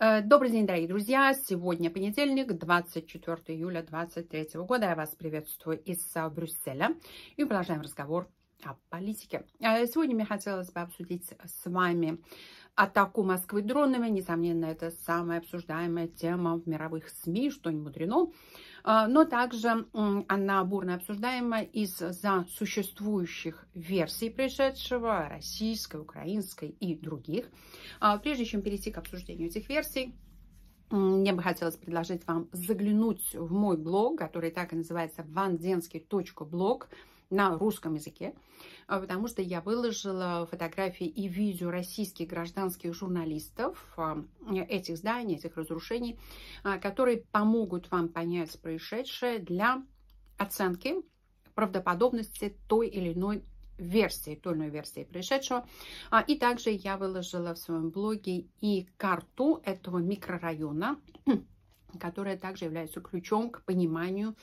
Э, добрый день, дорогие друзья! Сегодня понедельник, 24 июля 2023 года. Я вас приветствую из э, Брюсселя. И продолжаем разговор о политике. Э, сегодня мне хотелось бы обсудить с вами атаку Москвы дронами. Несомненно, это самая обсуждаемая тема в мировых СМИ, что не мудрено. А, но также она бурно обсуждаема из-за существующих версий пришедшего, российской, украинской и других. А, прежде чем перейти к обсуждению этих версий, мне бы хотелось предложить вам заглянуть в мой блог, который так и называется ванденский.блог.com на русском языке, а, потому что я выложила фотографии и видео российских гражданских журналистов а, этих зданий, этих разрушений, а, которые помогут вам понять происшедшее для оценки правдоподобности той или иной версии, той или иной версии происшедшего. И также я выложила в своем блоге и карту этого микрорайона, которая также является ключом к пониманию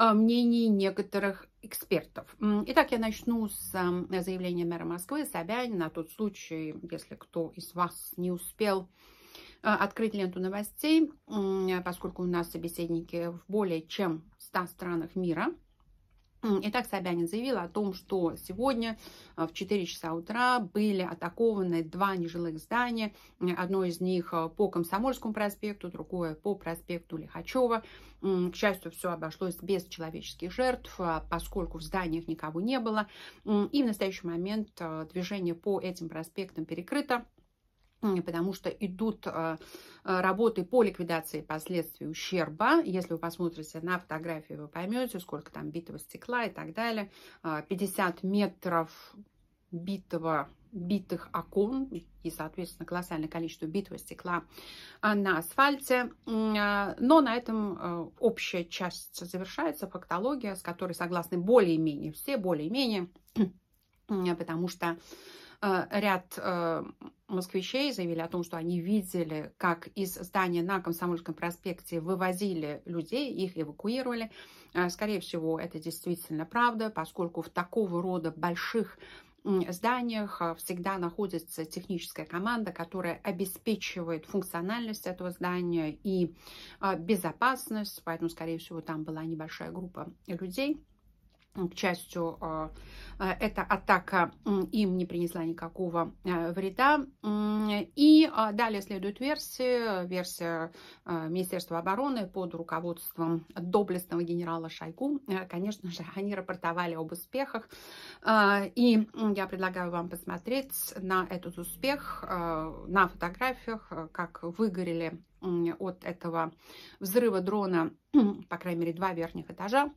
Э, мнений некоторых экспертов. Итак, я начну с э, заявления мэра Москвы Собянина на тот случай, если кто из вас не успел э, открыть ленту новостей, поскольку у нас собеседники в более чем 100 странах мира – Итак, Собянин заявила о том, что сегодня а, в 4 часа утра были атакованы два нежилых здания. Одно из них а, по Комсомольскому проспекту, другое по проспекту Лихачева. К счастью, все обошлось без человеческих жертв, а, поскольку в зданиях никого не было. И в настоящий момент движение по этим проспектам перекрыто потому что идут а, а, работы по ликвидации последствий ущерба. Если вы посмотрите на фотографии, вы поймете, сколько там битого стекла и так далее. 50 а, метров битого битых окон и, соответственно, колоссальное количество битого стекла на асфальте. Но на этом общая часть завершается, фактология, с которой согласны более-менее все, более-менее, потому что ряд москвичей заявили о том, что они видели, как из здания на Комсомольском проспекте вывозили людей, их эвакуировали. Э, скорее всего, это действительно правда, поскольку в такого рода больших зданиях э, всегда находится техническая команда, которая обеспечивает функциональность этого здания и э, безопасность, поэтому, скорее всего, там была небольшая группа людей. К счастью, а, а, эта атака им не принесла никакого э, вреда. И а, далее следует версия, версия Министерства обороны под руководством доблестного генерала Шойгу. Э, конечно же, они рапортовали об успехах. И я предлагаю вам посмотреть на этот успех на фотографиях, как выгорели от этого взрыва дрона, по крайней мере, два верхних этажа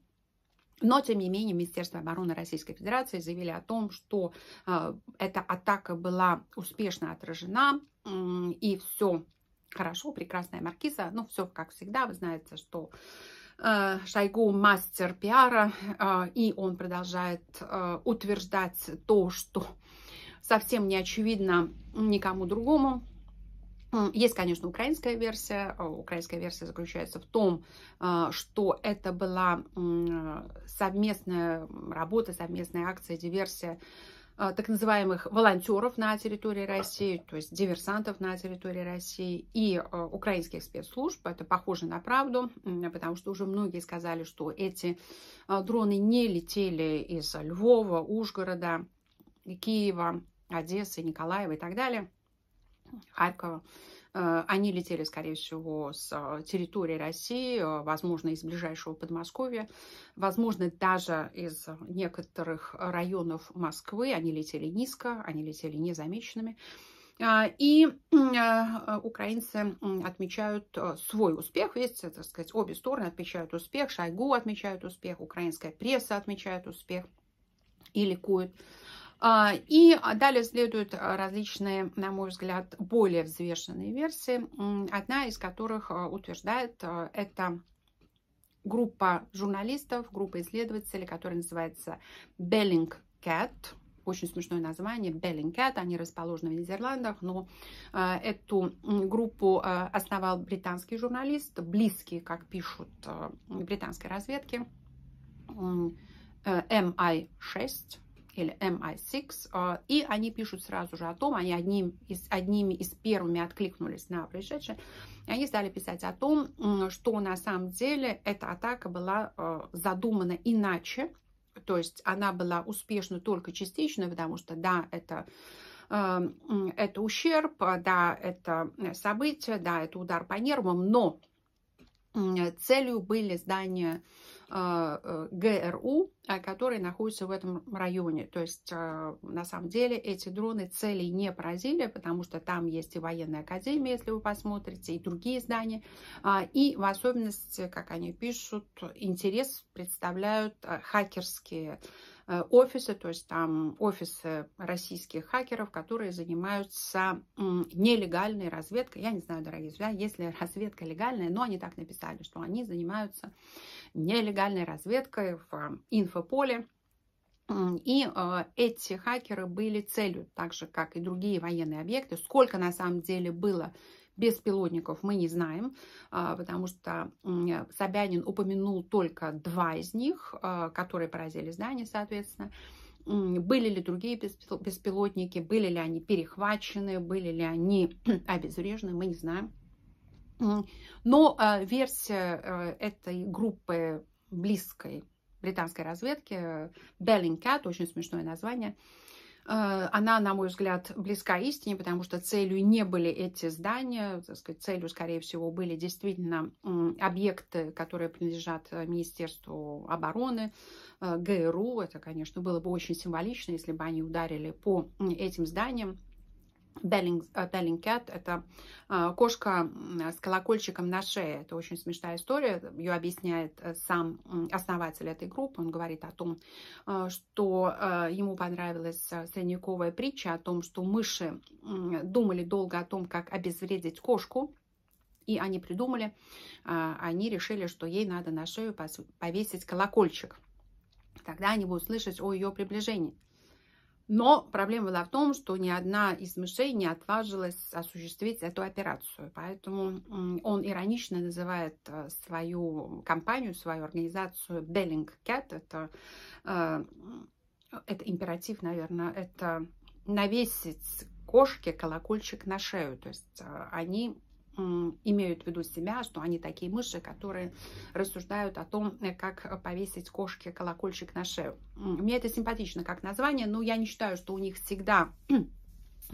но, тем не менее, Министерство обороны Российской Федерации заявили о том, что э, эта атака была успешно отражена, э, и все хорошо, прекрасная маркиза, ну, все как всегда, вы знаете, что э, Шойгу мастер пиара, э, и он продолжает э, утверждать то, что совсем не очевидно никому другому, есть, конечно, украинская версия. Э, украинская версия заключается в том, э, что это была совместная работа, совместная акция, диверсия э, так называемых волонтеров на территории России, то есть диверсантов на территории России и украинских спецслужб. Это похоже на правду, потому что уже многие сказали, что эти дроны не летели из Львова, Ужгорода, Киева, Одессы, Николаева и так далее Харькова. Э, они летели, скорее всего, с э, территории России, э, возможно, из ближайшего Подмосковья, возможно, даже из некоторых районов Москвы. Они летели низко, они летели незамеченными. И украинцы отмечают свой успех, видите, так сказать, обе стороны отмечают успех, Шойгу отмечают успех, украинская пресса отмечает успех и ликует а, и а, далее следуют а, различные, на мой взгляд, более взвешенные версии, одна из которых утверждает, это группа журналистов, группа исследователей, которая называется Bellingcat, очень смешное название, Bellingcat, они расположены в Нидерландах, но эту группу основал британский журналист, близкий, как пишут э, британской разведки, MI6, или MI6, а, и они пишут сразу же о том, они одним из, одними из первыми откликнулись на происшедшее, они стали писать о том, что на самом деле эта атака была а, задумана иначе, то есть она была успешна только частично, потому что, да, это а, это ущерб, да, это событие, да, это удар по нервам, но целью были здания а, э, ГРУ, а, которые находятся в этом районе. То есть, а, на самом деле, эти дроны целей не поразили, потому что там есть и военная академия, если вы посмотрите, и другие здания. И в особенности, как они пишут, интерес представляют хакерские э, офисы, то есть там офисы российских хакеров, которые занимаются нелегальной разведкой. Я не знаю, дорогие друзья, если разведка легальная, но они так написали, что они занимаются нелегальной разведкой в инфополе. И э, эти хакеры были целью, так же, как и другие военные объекты. Сколько на самом деле было беспилотников, мы не знаем, э, потому что э, Собянин упомянул только два из них, э, которые поразили здание, соответственно. Были ли другие беспилотники, были ли они перехвачены, были ли они обезврежены, мы не знаем. Но а, версия э, этой группы близкой британской разведки, э, Bellingcat, очень смешное название, э, она, на мой взгляд, близка истине, потому что целью не были эти здания, так сказать, целью, скорее всего, были действительно объекты, которые принадлежат Министерству обороны, ГРУ. Это, конечно, было бы очень символично, если бы они ударили по этим зданиям. Беллинг, Беллингкет э, – это э, кошка с колокольчиком на шее. Это очень смешная история. Ее объясняет э, сам основатель этой группы. Он говорит о том, что ему понравилась средневековая притча о том, что мыши думали долго о том, как обезвредить кошку. И они придумали, они решили, что ей надо на шею повесить колокольчик. Тогда они будут слышать о ее приближении. Но проблема была в том, что ни одна из мышей не отважилась осуществить эту операцию. Поэтому он иронично называет э, свою компанию, свою организацию Беллинг Кэт. Это, э, это императив, наверное, это навесить кошке колокольчик на шею. То есть э, они имеют в виду себя, что они такие мыши, которые рассуждают о том, э, как повесить кошке колокольчик на шею. Мне это симпатично как название, но я не считаю, что у них всегда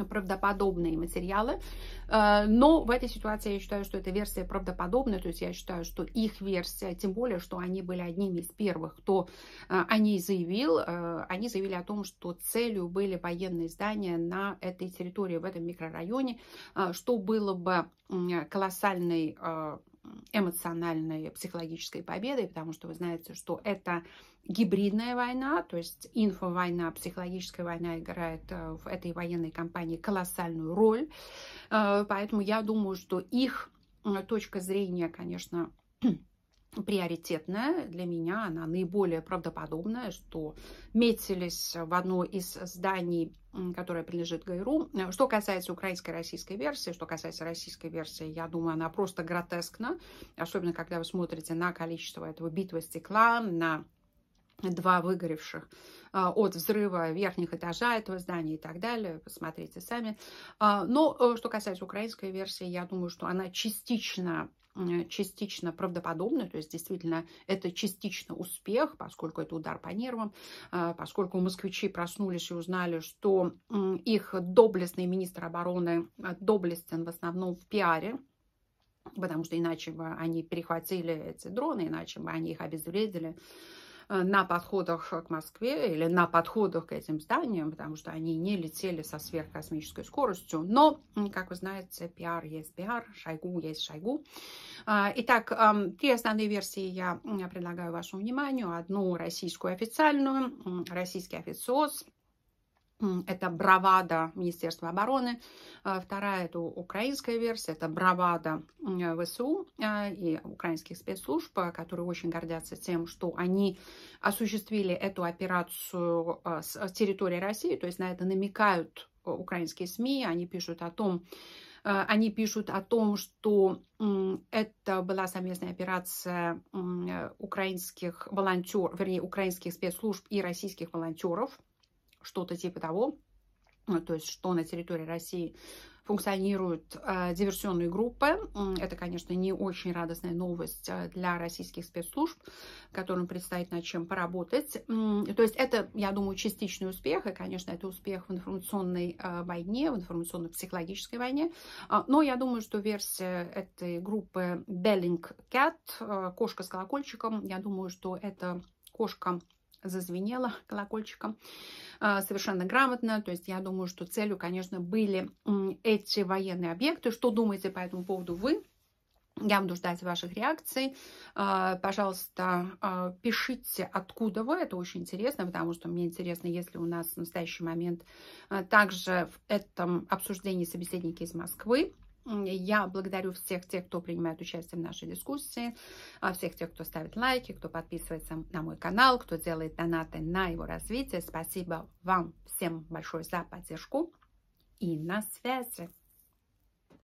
правдоподобные материалы, э, но в этой ситуации я считаю, что эта версия правдоподобная, то есть я считаю, что их версия, тем более, что они были одними из первых, кто э, о ней заявил, э, они заявили о том, что целью были военные здания на этой территории, в этом микрорайоне, что было бы колоссальной эмоциональной психологической победой, потому что вы знаете, что это гибридная война, то есть инфовойна, психологическая война играет э, в этой военной кампании колоссальную роль. Э, поэтому я думаю, что их э, точка зрения, конечно, приоритетная для меня, она наиболее правдоподобная, что метились в одно из зданий, которое принадлежит ГРУ. Э, что касается украинской российской версии, что касается российской версии, я думаю, она просто гротескна, особенно когда вы смотрите на количество этого битвы стекла, на два выгоревших э, от взрыва верхних этажа этого здания и так далее. Посмотрите сами. А, но э, что касается украинской версии, я думаю, что она частично частично правдоподобно, то есть действительно это частично успех, поскольку это удар по нервам, а, поскольку москвичи проснулись и узнали, что их доблестный министр обороны а, доблестен в основном в пиаре, потому что иначе бы они перехватили эти дроны, иначе бы они их обезвредили. Э, на подходах э, к Москве или на подходах к этим зданиям, потому что они не летели со сверхкосмической скоростью. Но, как вы знаете, пиар есть пиар, Шайгу есть Шайгу. А, итак, эм, три основные версии я предлагаю вашему вниманию. Одну российскую официальную, российский официоз, это бравада Министерства обороны. А, вторая это украинская версия, это бравада ВСУ а, и украинских спецслужб, а, которые очень гордятся тем, что они осуществили эту операцию с территории России. То есть на это намекают украинские СМИ, они пишут о том, они пишут о том, что это была совместная операция э, украинских волонтеров, вернее, украинских спецслужб и российских волонтеров – что-то типа того, то есть что на территории России функционируют э, диверсионные группы. Это, конечно, не очень радостная новость э, для российских спецслужб, которым предстоит над чем поработать. То есть это, я думаю, частичный успех, и, конечно, это успех в информационной э, войне, в информационно-психологической войне. А, но я думаю, что версия этой группы Беллинг Кэт, э, кошка с колокольчиком, я думаю, что это кошка зазвенело колокольчиком э, совершенно грамотно. То есть я думаю, что целью, конечно, были эти военные объекты. Что думаете по этому поводу вы? Я буду ждать ваших реакций. Э, пожалуйста, э, пишите, откуда вы. Это очень интересно, потому что мне интересно, если у нас в настоящий момент также в этом обсуждении собеседники из Москвы. Я благодарю всех тех, кто принимает участие в нашей дискуссии, а, всех тех, кто ставит лайки, кто подписывается на мой канал, кто делает донаты на его развитие. Спасибо вам всем большое за поддержку и на связи.